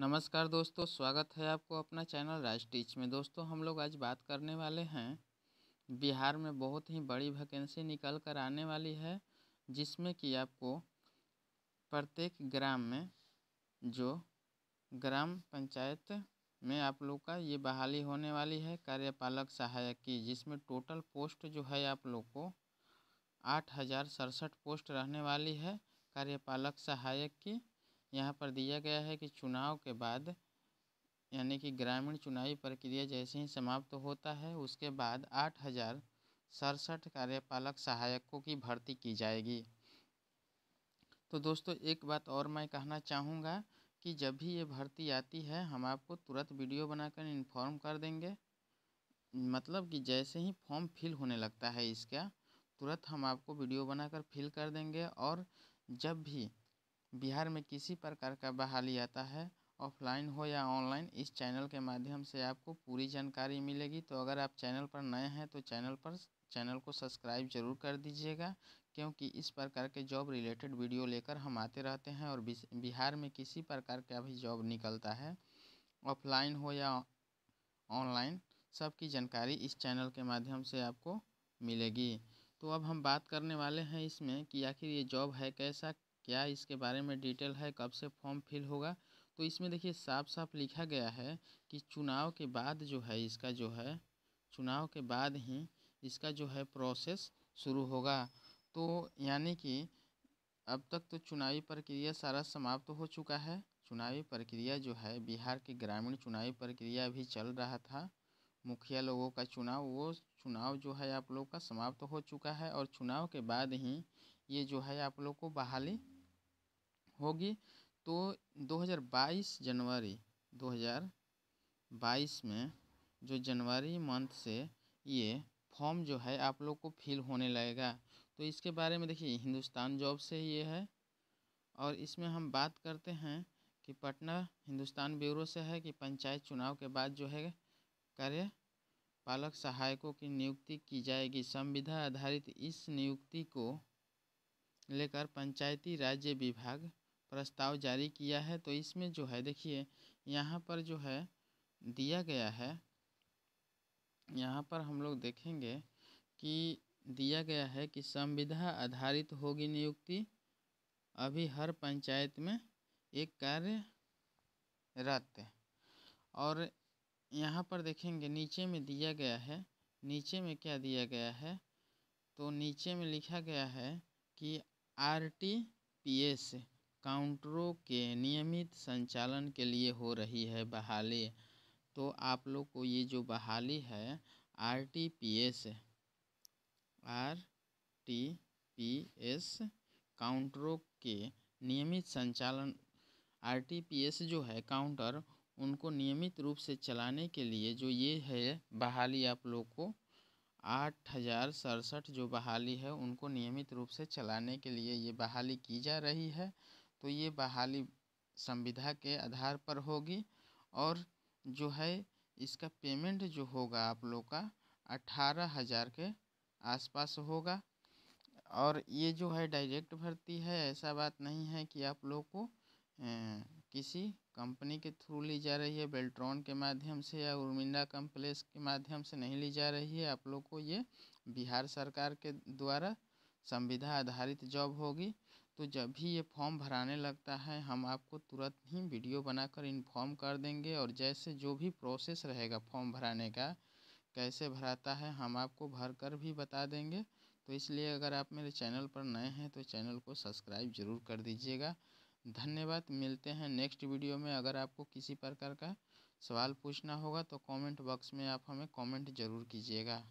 नमस्कार दोस्तों स्वागत है आपको अपना चैनल राज टीच में दोस्तों हम लोग आज बात करने वाले हैं बिहार में बहुत ही बड़ी वैकेंसी निकल कर आने वाली है जिसमें कि आपको प्रत्येक ग्राम में जो ग्राम पंचायत में आप लोग का ये बहाली होने वाली है कार्यपालक सहायक की जिसमें टोटल पोस्ट जो है आप लोग को आठ हज़ार सड़सठ पोस्ट रहने वाली है कार्यपालक सहायक की यहाँ पर दिया गया है कि चुनाव के बाद यानी कि ग्रामीण चुनावी प्रक्रिया जैसे ही समाप्त होता है उसके बाद आठ हज़ार सड़सठ कार्यपालक सहायकों की भर्ती की जाएगी तो दोस्तों एक बात और मैं कहना चाहूँगा कि जब भी ये भर्ती आती है हम आपको तुरंत वीडियो बनाकर इन्फॉर्म कर देंगे मतलब कि जैसे ही फॉर्म फिल होने लगता है इसका तुरंत हम आपको वीडियो बनाकर फिल कर देंगे और जब भी बिहार में किसी प्रकार का बहाली आता है ऑफलाइन हो या ऑनलाइन इस चैनल के माध्यम से आपको पूरी जानकारी मिलेगी तो अगर आप चैनल पर नए हैं तो चैनल पर चैनल को सब्सक्राइब जरूर कर दीजिएगा क्योंकि इस प्रकार के जॉब रिलेटेड वीडियो लेकर हम आते रहते हैं और बिहार में किसी प्रकार का भी जॉब निकलता है ऑफलाइन हो या ऑनलाइन सबकी जानकारी इस चैनल के माध्यम से आपको मिलेगी तो अब हम बात करने वाले हैं इसमें कि आखिर ये जॉब है कैसा क्या इसके बारे में डिटेल है कब से फॉर्म फिल होगा तो इसमें देखिए साफ साफ लिखा गया है कि चुनाव के बाद जो है इसका जो है चुनाव के बाद ही इसका जो है प्रोसेस शुरू होगा तो यानी कि अब तक तो चुनावी प्रक्रिया सारा समाप्त तो हो चुका है चुनावी प्रक्रिया जो है बिहार के ग्रामीण चुनावी प्रक्रिया भी चल रहा था मुखिया लोगों का चुनाव वो चुनाव जो है आप लोग का समाप्त तो हो चुका है और चुनाव के बाद ही ये जो है आप लोग को बहाली होगी तो 2022 जनवरी 2022 में जो जनवरी मंथ से ये फॉर्म जो है आप लोग को फिल होने लगेगा तो इसके बारे में देखिए हिंदुस्तान जॉब से ये है और इसमें हम बात करते हैं कि पटना हिंदुस्तान ब्यूरो से है कि पंचायत चुनाव के बाद जो है कार्य पालक सहायकों की नियुक्ति की जाएगी संविधा आधारित इस नियुक्ति को लेकर पंचायती राज्य विभाग प्रस्ताव जारी किया है तो इसमें जो है देखिए यहाँ पर जो है दिया गया है यहाँ पर हम लोग देखेंगे कि दिया गया है कि संविधा आधारित होगी नियुक्ति अभी हर पंचायत में एक कार्य रत और यहाँ पर देखेंगे नीचे में दिया गया है नीचे में क्या दिया गया है तो नीचे में लिखा गया है कि आर टी पी एस काउंटरों के नियमित संचालन के लिए हो रही है बहाली तो आप लोग को ये जो बहाली है R T P S R T P S काउंटरों के नियमित संचालन आर टी पी एस जो है काउंटर उनको नियमित रूप से चलाने के लिए जो ये है बहाली आप लोग को आठ हज़ार सड़सठ जो बहाली है उनको नियमित रूप से चलाने के लिए ये बहाली की जा रही है तो ये बहाली संविधा के आधार पर होगी और जो है इसका पेमेंट जो होगा आप लोग का अठारह हज़ार के आसपास होगा और ये जो है डायरेक्ट भर्ती है ऐसा बात नहीं है कि आप लोग को ए, किसी कंपनी के थ्रू ली जा रही है बेल्ट्रॉन के माध्यम से या उर्मिंडा कम्प्लेक्स के माध्यम से नहीं ली जा रही है आप लोग को ये बिहार सरकार के द्वारा संविधा आधारित जॉब होगी तो जब भी ये फॉर्म भराने लगता है हम आपको तुरंत ही वीडियो बनाकर इन्फॉर्म कर देंगे और जैसे जो भी प्रोसेस रहेगा फॉर्म भराने का कैसे भराता है हम आपको भर कर भी बता देंगे तो इसलिए अगर आप मेरे चैनल पर नए हैं तो चैनल को सब्सक्राइब ज़रूर कर दीजिएगा धन्यवाद मिलते हैं नेक्स्ट वीडियो में अगर आपको किसी प्रकार का सवाल पूछना होगा तो कमेंट बॉक्स में आप हमें कमेंट ज़रूर कीजिएगा